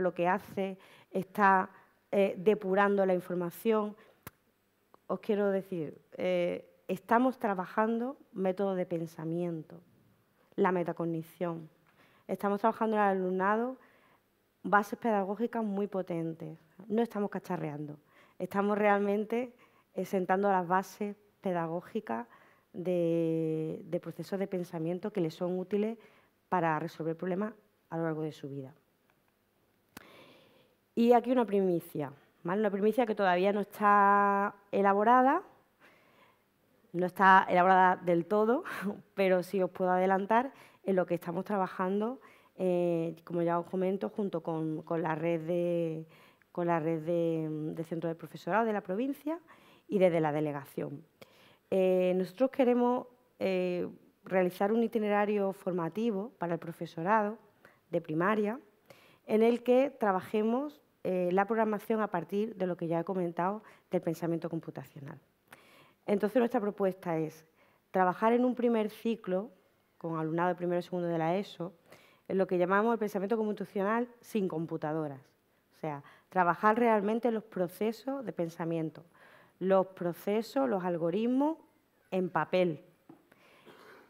lo que hace, está eh, depurando la información. Os quiero decir, eh, estamos trabajando métodos de pensamiento, la metacognición. Estamos trabajando en el alumnado bases pedagógicas muy potentes. No estamos cacharreando, estamos realmente eh, sentando las bases pedagógicas de, de procesos de pensamiento que les son útiles para resolver problemas a lo largo de su vida. Y aquí una primicia, Una primicia que todavía no está elaborada, no está elaborada del todo, pero sí os puedo adelantar en lo que estamos trabajando, eh, como ya os comento, junto con, la red de con la red de, centros de profesorado de la provincia y desde la delegación. Eh, nosotros queremos eh, realizar un itinerario formativo para el profesorado de primaria, en el que trabajemos eh, la programación a partir de lo que ya he comentado del pensamiento computacional. Entonces nuestra propuesta es trabajar en un primer ciclo con alumnado de primero y segundo de la ESO en lo que llamamos el pensamiento computacional sin computadoras. O sea, trabajar realmente los procesos de pensamiento, los procesos, los algoritmos en papel.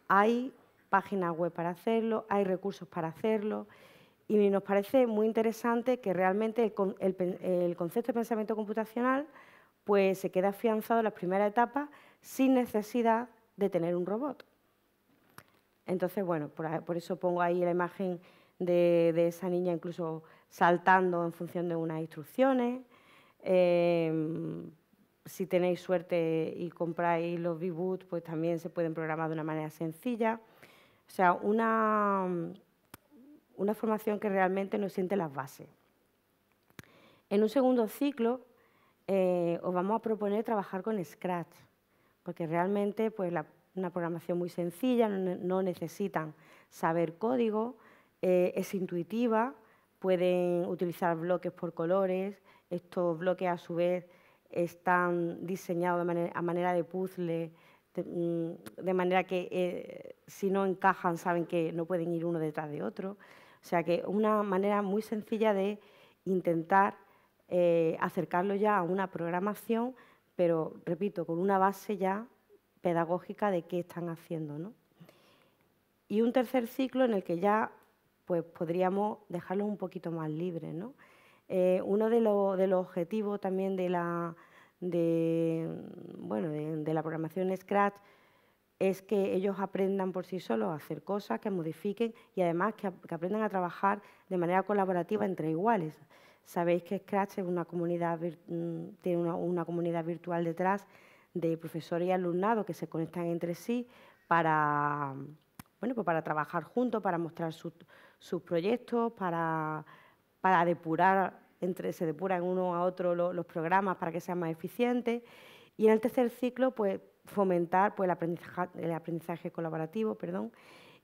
Hay páginas web para hacerlo, hay recursos para hacerlo. Y nos parece muy interesante que realmente el, concepto de pensamiento computacional pues, se queda afianzado en la primera etapa sin necesidad de tener un robot. Entonces, bueno, por, eso pongo ahí la imagen de, esa niña incluso saltando en función de unas instrucciones. Em, si tenéis suerte y compráis los Boot, pues también se pueden programar de una manera sencilla. O sea, una, una formación que realmente nos siente las bases. En un segundo ciclo eh, os vamos a proponer trabajar con Scratch, porque realmente pues, una programación muy sencilla, no, necesitan saber código, eh, es intuitiva, pueden utilizar bloques por colores, estos bloques a su vez están diseñados a manera de puzzle, de, mm, manera que eh, si no encajan saben que no pueden ir uno detrás de otro. O sea que una manera muy sencilla de intentar eh, acercarlo ya a una programación, pero repito, con una base ya pedagógica de qué están haciendo. ¿no? Y un tercer ciclo en el que ya pues, podríamos dejarlos un poquito más libre. ¿no? Eh, uno de, los objetivos también de la, bueno, de la programación Scratch es que ellos aprendan por sí solos a hacer cosas, que modifiquen y además que, aprendan a trabajar de manera colaborativa entre iguales. Sabéis que Scratch es una comunidad, mm, tiene una, comunidad virtual detrás de profesores y alumnado que se conectan entre sí para, bueno, pues para trabajar juntos, para mostrar sus proyectos, para, depurar, entre, se depuran uno a otro los programas para que sean más eficientes. Y en el tercer ciclo, pues fomentar pues, el, aprendizaje, el aprendizaje colaborativo. Perdón.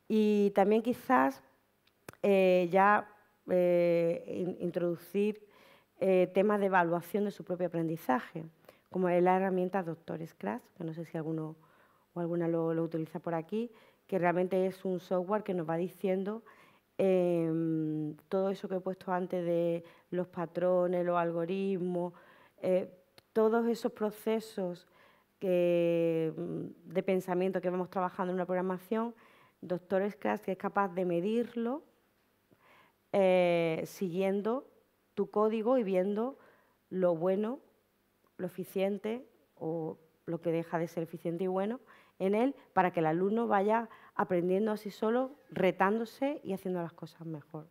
Y también quizás eh, ya eh, introducir eh, temas de evaluación de su propio aprendizaje, como es la herramienta Doctores Scratch, que no sé si alguno o alguna lo, lo, utiliza por aquí, que realmente es un software que nos va diciendo em, todo eso que he puesto antes de los patrones, los algoritmos, todos esos procesos Mm, de pensamiento que vamos trabajando en una programación, Doctor Scratch que es capaz de medirlo eh, siguiendo tu código y viendo lo bueno, lo eficiente o lo que deja de ser eficiente y bueno en él para que el alumno vaya aprendiendo así solo, retándose y haciendo las cosas mejor.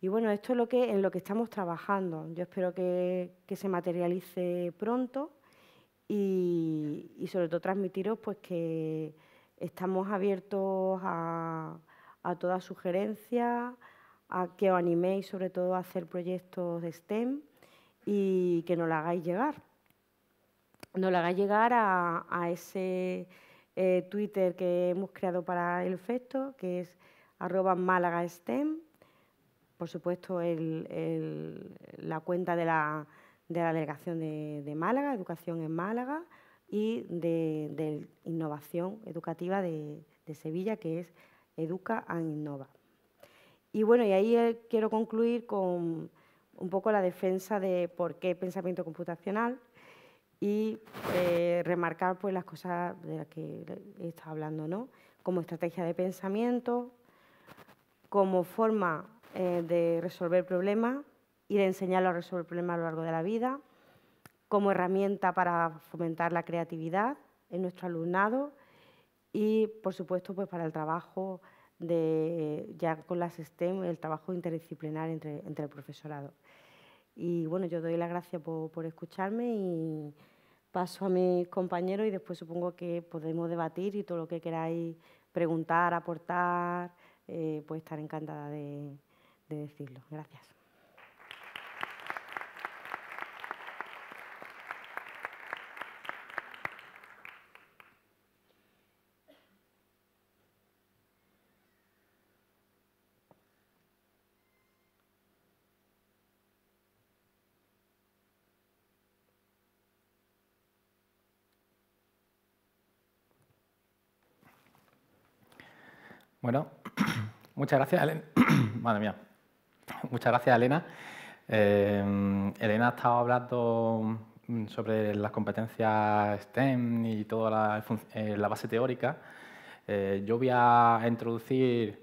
Y bueno, esto es lo que, en lo que estamos trabajando. Yo espero que se materialice pronto y, sobre todo transmitiros pues que estamos abiertos a, todas toda sugerencia, a que os animéis sobre todo a hacer proyectos de STEM y que nos la hagáis llegar. Nos la hagáis llegar a, ese eh, Twitter que hemos creado para el festo que es arroba Málaga STEM. Por supuesto, la cuenta de la de la Delegación de, Málaga, Educación en Málaga, y de, Innovación Educativa de, Sevilla, que es Educa and Innova. Y bueno, y ahí eh, quiero concluir con un poco la defensa de por qué pensamiento computacional y eh, remarcar pues las cosas de las que he estado hablando, ¿no? Como estrategia de pensamiento, como forma eh, de resolver problemas y de enseñarlo a resolver problemas a lo largo de la vida, como herramienta para fomentar la creatividad en nuestro alumnado y, por supuesto, pues para el trabajo de, ya con las STEM, el trabajo interdisciplinar entre, entre el profesorado. Y bueno, yo doy las gracias por, escucharme y paso a mis compañeros y después supongo que podemos debatir y todo lo que queráis preguntar, aportar, eh, pues estar encantada de decirlo. Gracias. Bueno, muchas gracias, Elena. mía. Muchas gracias, Elena. Eh, Elena ha estado hablando mm, sobre las competencias STEM y toda la, eh, base teórica. Eh, yo voy a introducir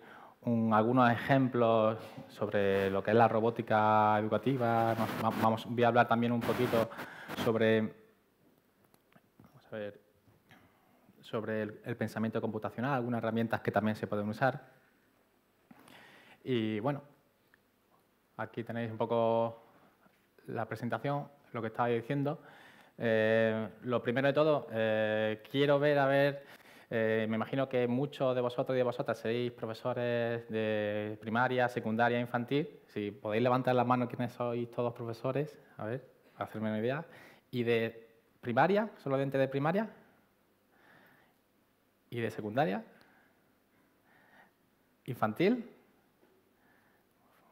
algunos ejemplos sobre lo que es la robótica educativa. Vamos, voy a hablar también un poquito sobre... Vamos a ver, sobre el, pensamiento computacional, algunas herramientas que también se pueden usar. Y bueno, aquí tenéis un poco la presentación, lo que estaba diciendo. Eh, lo primero de todo, eh, quiero ver, a ver, eh, me imagino que muchos de vosotros y de vosotras sois profesores de primaria, secundaria, infantil. Si podéis levantar la mano quienes sois todos profesores, a ver, para hacerme una idea. Y de primaria, solamente de primaria, y de secundaria, infantil,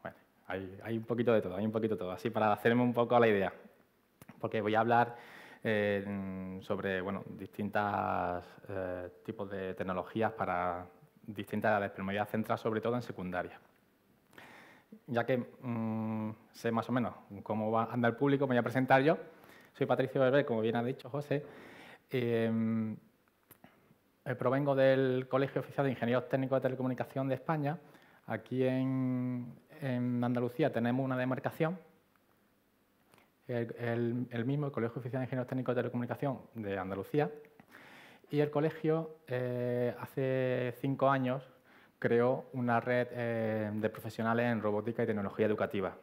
bueno, hay, un poquito de todo, hay un poquito de todo, así para hacerme un poco la idea, porque voy a hablar eh, sobre bueno, distintos eh, tipos de tecnologías para distintas edades, pero me voy a centrar sobre todo en secundaria. Ya que mm, sé más o menos cómo va a andar el público, me voy a presentar yo. Soy Patricio Berber, como bien ha dicho José. Eh, eh, provengo del Colegio Oficial de Ingenieros Técnicos de Telecomunicación de España. Aquí en, Andalucía tenemos una demarcación, el, mismo, Colegio Oficial de Ingenieros Técnicos de Telecomunicación de Andalucía. Y el colegio eh, hace cinco años creó una red eh, de profesionales en robótica y tecnología educativa.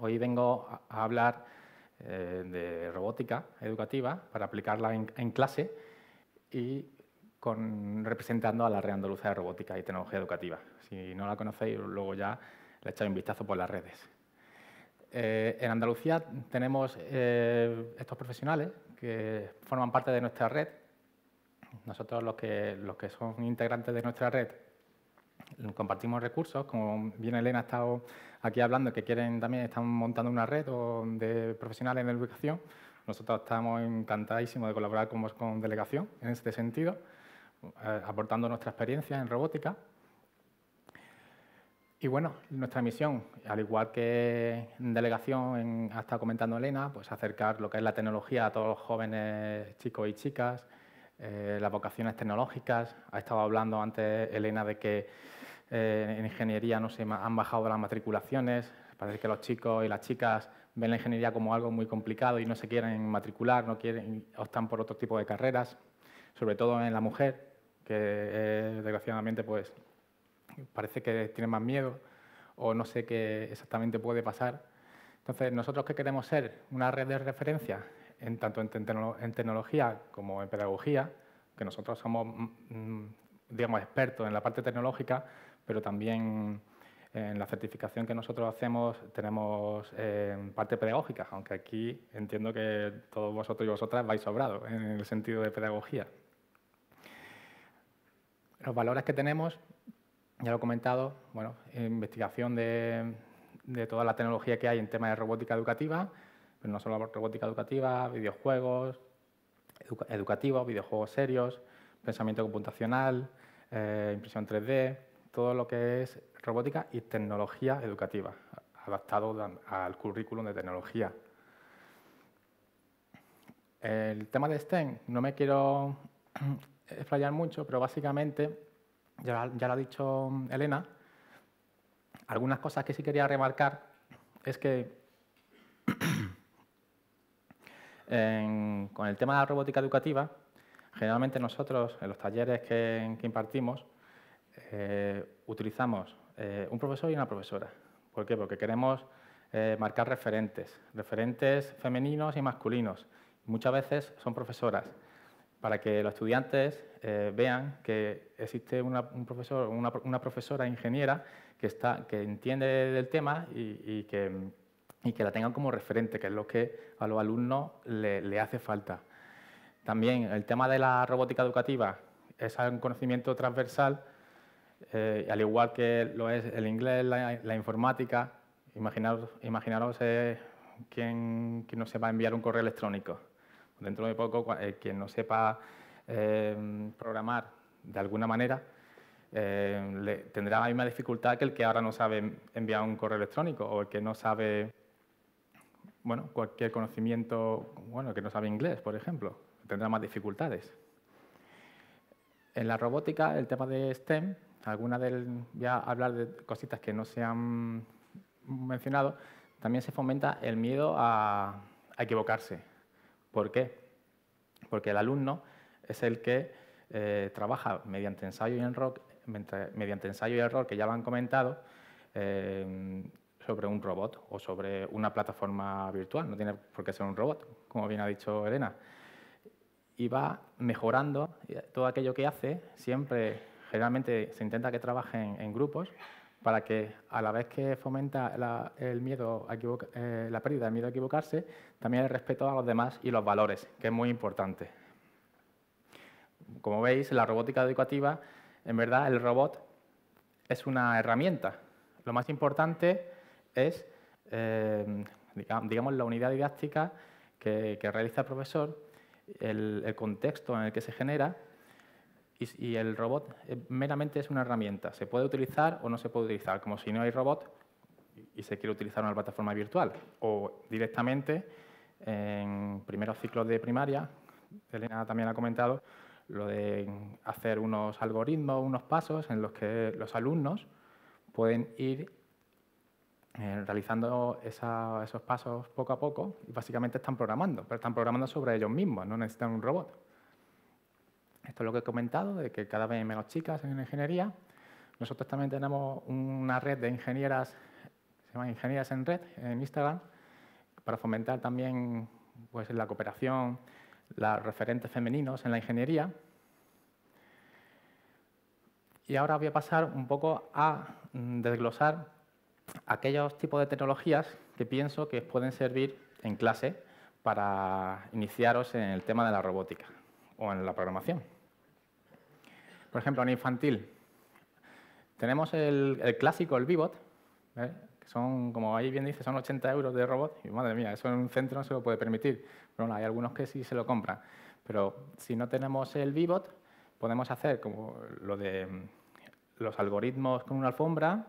Hoy vengo a hablar de robótica educativa para aplicarla en, en clase y representando a la Red Andaluza de Robótica y Tecnología Educativa. Si no la conocéis, luego ya le echáis un vistazo por las redes. Eh, en Andalucía tenemos eh, estos profesionales que forman parte de nuestra red. Nosotros los que, los que son integrantes de nuestra red compartimos recursos, como bien Elena ha estado aquí hablando, que quieren también, están montando una red de profesionales en educación. Nosotros estamos encantadísimos de colaborar con, con delegación en este sentido. Eh, aportando nuestra experiencia en robótica. Y bueno, nuestra misión, al igual que en delegación ha estado comentando Elena, pues acercar lo que es la tecnología a todos los jóvenes chicos y chicas, eh, las vocaciones tecnológicas. Ha estado hablando antes Elena de que eh, en ingeniería no se han bajado las matriculaciones. Parece que los chicos y las chicas ven la ingeniería como algo muy complicado y no se quieren matricular, no quieren, optan por otro tipo de carreras, sobre todo en la mujer que eh, desgraciadamente pues parece que tiene más miedo o no sé qué exactamente puede pasar. Entonces, nosotros que queremos ser una red de referencia, en tanto en, tecnología como en pedagogía, que nosotros somos, mm, mm, digamos, expertos en la parte tecnológica, pero también en la certificación que nosotros hacemos tenemos eh, parte pedagógica, aunque aquí entiendo que todos vosotros y vosotras vais sobrados en el sentido de pedagogía los valores que tenemos, ya lo he comentado, bueno, investigación de, toda la tecnología que hay en tema de robótica educativa, pero no solo robótica educativa, videojuegos educativos, videojuegos serios, pensamiento computacional, eh, impresión 3D, todo lo que es robótica y tecnología educativa, adaptado al currículum de tecnología. El tema de STEM, no me quiero fallar mucho, pero básicamente, ya, lo ha dicho mm, Elena, algunas cosas que sí quería remarcar es que con el tema de la robótica educativa, generalmente nosotros en los talleres que, impartimos eh, utilizamos eh, un profesor y una profesora. ¿Por qué? Porque queremos eh, marcar referentes, referentes femeninos y masculinos. Muchas veces son profesoras para que los estudiantes eh, vean que existe una, un profesor, profesora ingeniera que, está, que entiende del tema y, que, que, la tengan como referente, que es lo que a los alumnos le, hace falta. También el tema de la robótica educativa es un conocimiento transversal, eh, al igual que lo es el inglés, la, informática. Imaginaros, imaginaros eh, no se va no enviar un correo electrónico dentro de poco, eh, quien no sepa eh, programar de alguna manera, eh, le, tendrá la misma dificultad que el que ahora no sabe enviar un correo electrónico o el que no sabe, bueno, cualquier conocimiento, bueno, el que no sabe inglés, por ejemplo, tendrá más dificultades. En la robótica, el tema de STEM, alguna del, voy hablar de cositas que no se han mencionado, también se fomenta el miedo a equivocarse, ¿Por qué? Porque el alumno es el que eh, trabaja mediante ensayo y error, mediante ensayo y error que ya lo han comentado, eh, sobre un robot o sobre una plataforma virtual, no tiene por qué ser un robot, como bien ha dicho Elena. Y va mejorando todo aquello que hace, siempre, generalmente se intenta que trabajen en grupos, para que a la vez que fomenta la, el miedo a eh, la pérdida del miedo a equivocarse, también el respeto a los demás y los valores, que es muy importante. Como veis, en la robótica educativa, en verdad, el robot es una herramienta. Lo más importante es, eh, digamos, la unidad didáctica que, realiza el profesor, el contexto en el que se genera y, el robot eh, meramente es una herramienta. Se puede utilizar o no se puede utilizar, como si no hay robot y se quiere utilizar una plataforma virtual. O directamente, en primeros ciclos de primaria, Elena también ha comentado, lo de hacer unos algoritmos, unos pasos en los que los alumnos pueden ir eh, realizando esos pasos poco a poco y básicamente están programando, pero están programando sobre ellos mismos, no necesitan un robot. Esto es lo que he comentado, de que cada vez hay menos chicas en ingeniería. Nosotros también tenemos una red de ingenieras, se llama Ingenieras en Red, en Instagram, para fomentar también pues, la cooperación, los referentes femeninos en la ingeniería. Y ahora voy a pasar un poco a mm, desglosar aquellos tipos de tecnologías que pienso que pueden servir en clase para iniciaros en el tema de la robótica o en la programación. Por ejemplo, en infantil tenemos el, clásico, el Vivot, ¿eh? que son, como ahí bien dice, son 80 euros de robot. Y madre mía, eso en un centro no se lo puede permitir. Pero bueno, hay algunos que sí se lo compran. Pero si no tenemos el Vivot, podemos hacer como lo de mm, los algoritmos con una alfombra,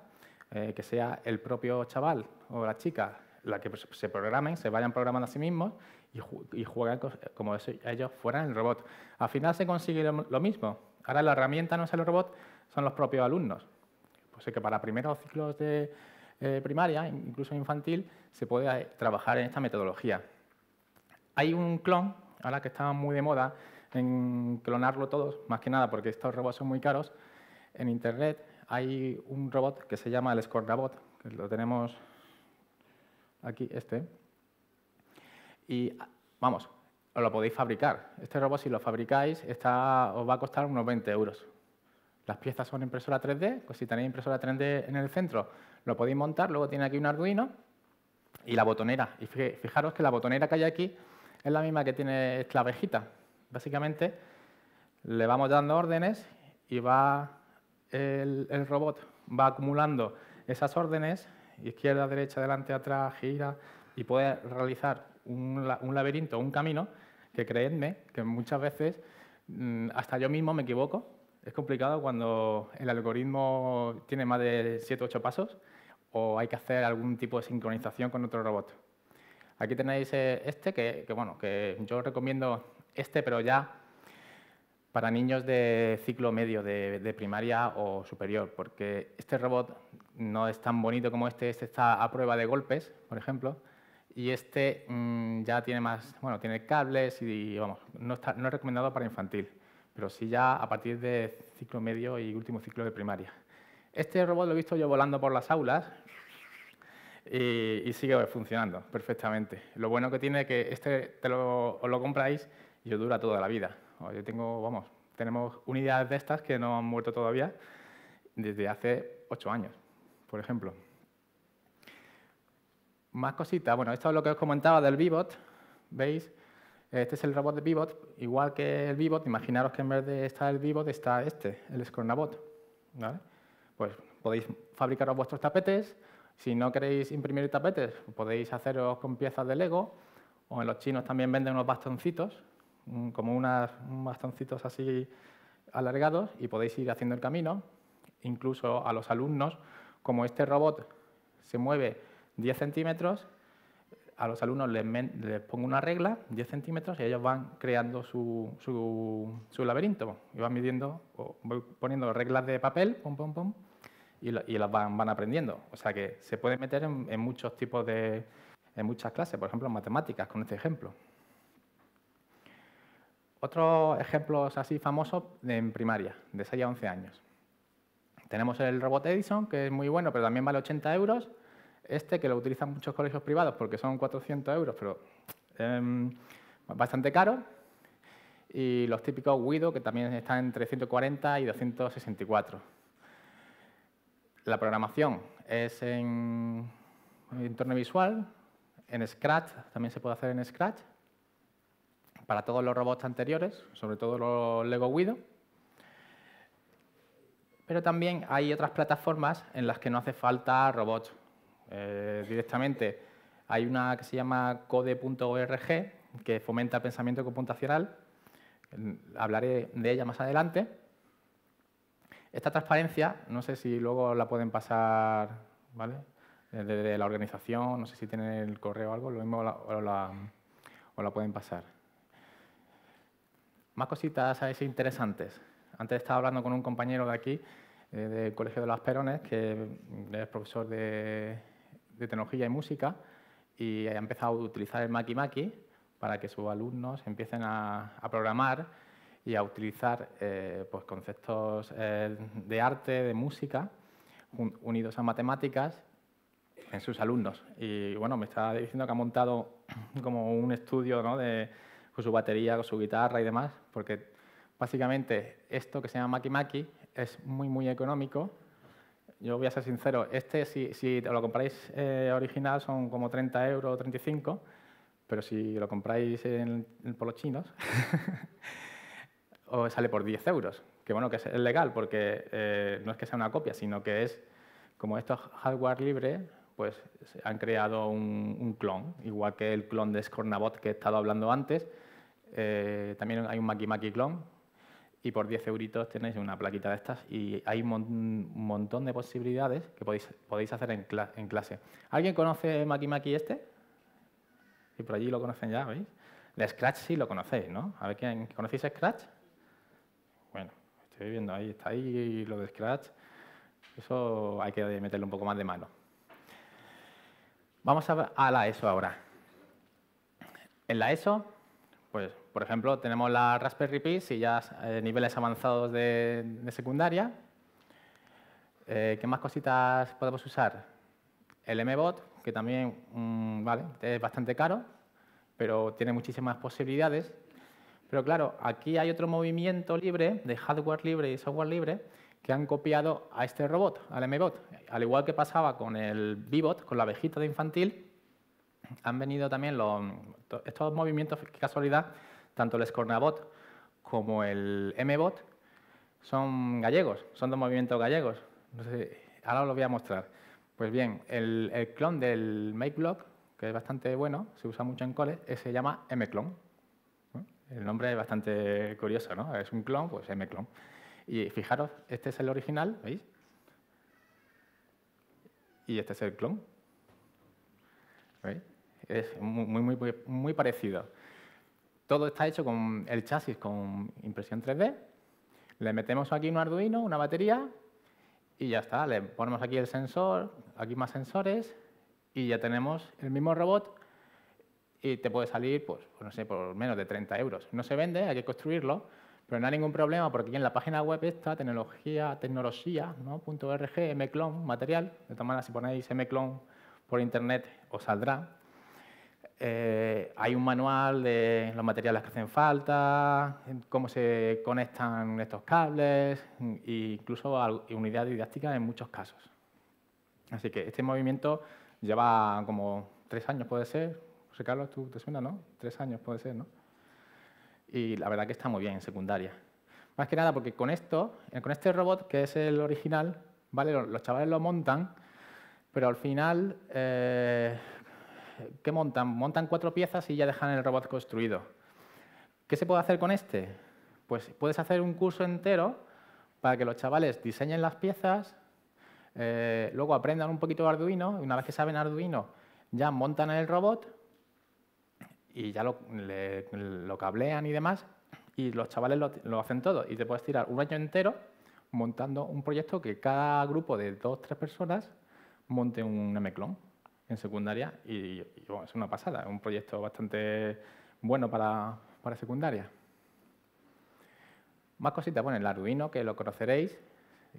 eh, que sea el propio chaval o la chica la que se programen, se vayan programando a sí mismos y, juegan como si ellos fueran el robot. Al final se consigue lo mismo, Ahora la herramienta no es el robot, son los propios alumnos. Pues sé que para primeros ciclos de eh, primaria, incluso infantil, se puede eh, trabajar en esta metodología. Hay un clon, ahora que está muy de moda, en clonarlo todos, más que nada porque estos robots son muy caros. En Internet hay un robot que se llama el Robot, que lo tenemos aquí, este. Y ah, vamos, os lo podéis fabricar. Este robot, si lo fabricáis, os va a costar unos 20 euros. Las piezas son impresora 3D, pues si tenéis impresora 3D en el centro, lo podéis montar, luego tiene aquí un Arduino y la botonera. Y fijaros que la botonera que hay aquí es la misma que tiene esta abejita. Básicamente, le vamos dando órdenes y va el, robot va acumulando esas órdenes, izquierda, derecha, adelante atrás, gira, y puede realizar un, un laberinto, un camino, que creedme que muchas veces mm, hasta yo mismo me equivoco. Es complicado cuando el algoritmo tiene más de 7 o 8 pasos o hay que hacer algún tipo de sincronización con otro robot. Aquí tenéis eh, este, que, bueno, que yo recomiendo este, pero ya para niños de ciclo medio, de, de, primaria o superior, porque este robot no es tan bonito como este, este está a prueba de golpes, por ejemplo, y este mm, ya tiene más, bueno, tiene cables y, no, está, es recomendado para infantil, pero sí ya a partir de ciclo medio y último ciclo de primaria. Este robot lo he visto yo volando por las aulas y, sigue funcionando perfectamente. Lo bueno que tiene es que este lo, os lo compráis y dura toda la vida. Yo tengo, vamos, tenemos unidades de estas que no han muerto todavía desde hace ocho años, por ejemplo. Más cositas. Bueno, esto es lo que os comentaba del Vivot. ¿Veis? Este es el robot de Vivot. Igual que el Vivot, imaginaros que en vez de estar el Vivot está este, el Scornabot Pues podéis fabricaros vuestros tapetes. Si no queréis imprimir tapetes, podéis haceros con piezas de Lego. O en los chinos también venden unos bastoncitos, mm, como unos bastoncitos así alargados y podéis ir haciendo el camino. Incluso a los alumnos, como este robot se mueve 10 centímetros, a los alumnos les, pongo una regla, 10 centímetros, y ellos van creando su, su, laberinto. Y van midiendo, o poniendo reglas de papel, pum, pum, pum, y, las van, van, aprendiendo. O sea que se puede meter en, en, muchos tipos de... en muchas clases, por ejemplo, en matemáticas, con este ejemplo. Otros ejemplos así famosos en primaria, de 6 a 11 años. Tenemos el robot Edison, que es muy bueno, pero también vale 80 euros este, que lo utilizan muchos colegios privados porque son 400 euros, pero em, bastante caro. Y los típicos WIDO, que también están entre 140 y 264. La programación es en, entorno visual, en Scratch, también se puede hacer en Scratch, para todos los robots anteriores, sobre todo los Lego WIDO. Pero también hay otras plataformas en las que no hace falta robots eh, directamente hay una que se llama code.org, que fomenta el pensamiento computacional. Hablaré de ella más adelante. Esta transparencia, no sé si luego la pueden pasar, ¿vale? Desde la organización, no sé si tienen el correo o algo, lo mismo o, la, pueden pasar. Más cositas a interesantes. Antes estaba hablando con un compañero de aquí, eh, del Colegio de las Perones, que es profesor de, de tecnología y música y ha empezado a utilizar el Maki Maki para que sus alumnos empiecen a, programar y a utilizar eh, pues conceptos eh, de arte, de música, unidos a matemáticas en sus alumnos. Y bueno, me está diciendo que ha montado como un estudio ¿no? de, con su batería, con su guitarra y demás, porque básicamente esto que se llama Maki Maki es muy, muy económico yo voy a ser sincero, este si, si lo compráis eh, original son como 30 euros o 35, pero si lo compráis en, en por los chinos, os sale por 10 euros, que bueno, que es legal porque eh, no es que sea una copia, sino que es, como esto hardware libre, pues han creado un, clon, igual que el clon de Scornabot que he estado hablando antes, eh, también hay un Maki Maki clon, y por 10 euritos tenéis una plaquita de estas y hay un montón de posibilidades que podéis, podéis hacer en, clase. ¿Alguien conoce Maki Maki este? Y por allí lo conocen ya, ¿veis? De Scratch sí lo conocéis, ¿no? A ver, ¿quién, ¿conocéis Scratch? Bueno, estoy viendo ahí, está ahí lo de Scratch. Eso hay que meterle un poco más de mano. Vamos a, a la ESO ahora. En la ESO, pues por ejemplo, tenemos la Raspberry Pi, si ya eh, niveles avanzados de, secundaria. Eh, ¿Qué más cositas podemos usar? El MBOT, que también mm, vale, es bastante caro, pero tiene muchísimas posibilidades. Pero claro, aquí hay otro movimiento libre, de hardware libre y software libre, que han copiado a este robot, al MBOT. Al igual que pasaba con el B-Bot, con la abejita de infantil, han venido también estos movimientos, qué casualidad, tanto el Scornabot como el MBOT son gallegos, son dos movimientos gallegos. ahora os lo voy a mostrar. Pues bien, el, clon del MakeBlock, que es bastante bueno, se usa mucho en cole, eh, se llama mclone. El nombre es bastante curioso, ¿no? Es un clon, pues mclone. Y fijaros, este es el original, ¿veis? Y este es el clon. ¿Veis? Es muy, muy, muy, muy parecido todo está hecho con el chasis con impresión 3D. Le metemos aquí un Arduino, una batería y ya está. Le ponemos aquí el sensor, aquí más sensores y ya tenemos el mismo robot y te puede salir, pues, no sé, por menos de 30 euros. No se vende, hay que construirlo, pero no hay ningún problema porque aquí en la página web está tecnología, tecnología, mclon, material. De todas maneras, si ponéis mclon por internet os saldrá. Eh, hay un manual de los materiales que hacen falta, cómo se conectan estos cables, e incluso unidad didáctica en muchos casos. Así que este movimiento lleva como tres años, puede ser. José Carlos, ¿tú te suena, no? Tres años puede ser, ¿no? Y la verdad que está muy bien en secundaria. Más que nada porque con esto, eh, con este robot, que es el original, ¿vale? los chavales lo montan, pero al final, eh, ¿Qué montan? Montan cuatro piezas y ya dejan el robot construido. ¿Qué se puede hacer con este? Pues puedes hacer un curso entero para que los chavales diseñen las piezas, eh, luego aprendan un poquito de Arduino, y una vez que saben Arduino, ya montan el robot y ya lo, cablean y demás, y los chavales lo, hacen todo. Y te puedes tirar un año entero montando un proyecto que cada grupo de dos, o tres personas monte un M-Clone en secundaria y, bueno, es una pasada, es un proyecto bastante bueno para, secundaria. Más cositas, bueno, el Arduino, que lo conoceréis,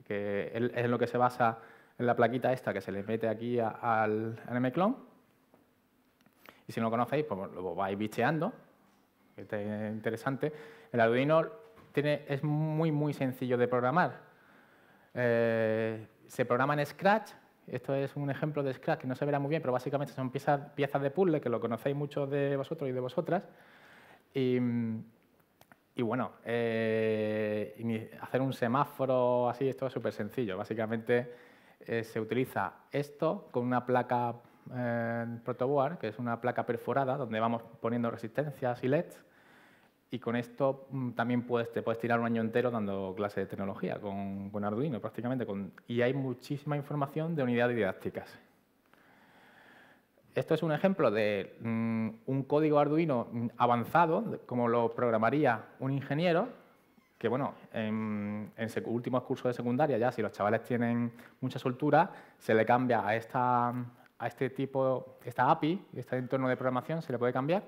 que es en lo que se basa en la plaquita esta que se le mete aquí al, mclon Y si no lo conocéis, pues lo vais bicheando, que interesante. El Arduino tiene, es muy, muy sencillo de programar. Eh, se programa en Scratch, esto es un ejemplo de Scratch que no se verá muy bien, pero básicamente son piezas, piezas de puzzle que lo conocéis muchos de vosotros y de vosotras. Y, bueno, eh, hacer un semáforo así, esto es súper sencillo. Básicamente eh, se utiliza esto con una placa eh, protoboard, que es una placa perforada, donde vamos poniendo resistencias y LEDs y con esto mm, también puedes, te puedes tirar un año entero dando clases de tecnología con, con Arduino prácticamente. Con, y hay muchísima información de unidades didácticas. Esto es un ejemplo de mm, un código Arduino mm, avanzado, como lo programaría un ingeniero, que bueno, en, en últimos cursos de secundaria ya, si los chavales tienen mucha soltura, se le cambia a esta, a este tipo, esta API, este entorno de programación, se le puede cambiar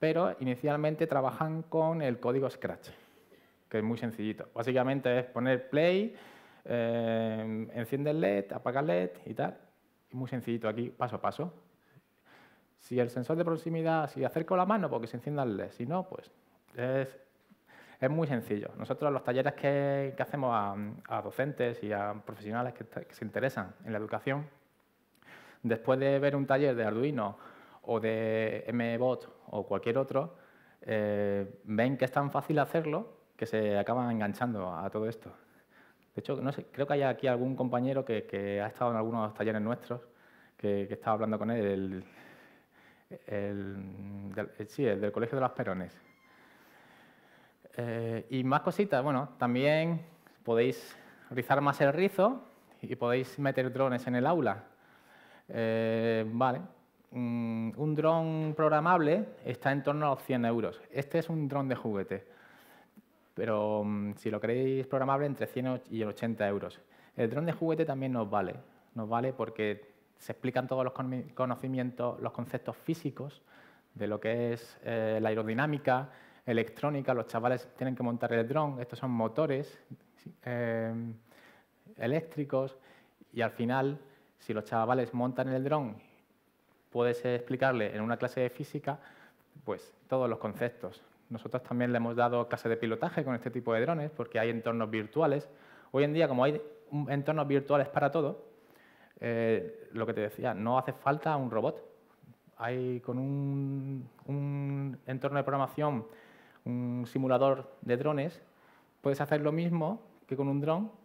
pero inicialmente trabajan con el código Scratch, que es muy sencillito. Básicamente es poner play, eh, enciende el LED, apaga el LED y tal. Muy sencillito aquí, paso a paso. Si el sensor de proximidad, si acerco la mano, porque se encienda el LED. Si no, pues es, muy sencillo. Nosotros los talleres que, hacemos a, docentes y a profesionales que se interesan en la educación, después de ver un taller de Arduino o de MBot o cualquier otro, eh, ven que es tan fácil hacerlo que se acaban enganchando a todo esto. De hecho, no sé, creo que hay aquí algún compañero que, ha estado en algunos talleres nuestros, que, estaba hablando con él, del, eh, sí, el del Colegio de los Perones. Eh, y más cositas, bueno, también podéis rizar más el rizo y podéis meter drones en el aula. vale, Mm, un dron programable está en torno a los 100 euros. Este es un dron de juguete, pero mm, si lo queréis programable, entre 100 y 80 euros. El dron de juguete también nos vale, nos vale porque se explican todos los conocimientos, los conceptos físicos de lo que es eh, la aerodinámica, electrónica, los chavales tienen que montar el dron, estos son motores em, eléctricos y al final, si los chavales montan el dron puedes explicarle en una clase de física pues, todos los conceptos. Nosotros también le hemos dado clases de pilotaje con este tipo de drones porque hay entornos virtuales. Hoy en día, como hay entornos virtuales para todo, eh, lo que te decía, no hace falta un robot. Hay con un, un entorno de programación, un simulador de drones, puedes hacer lo mismo que con un drone.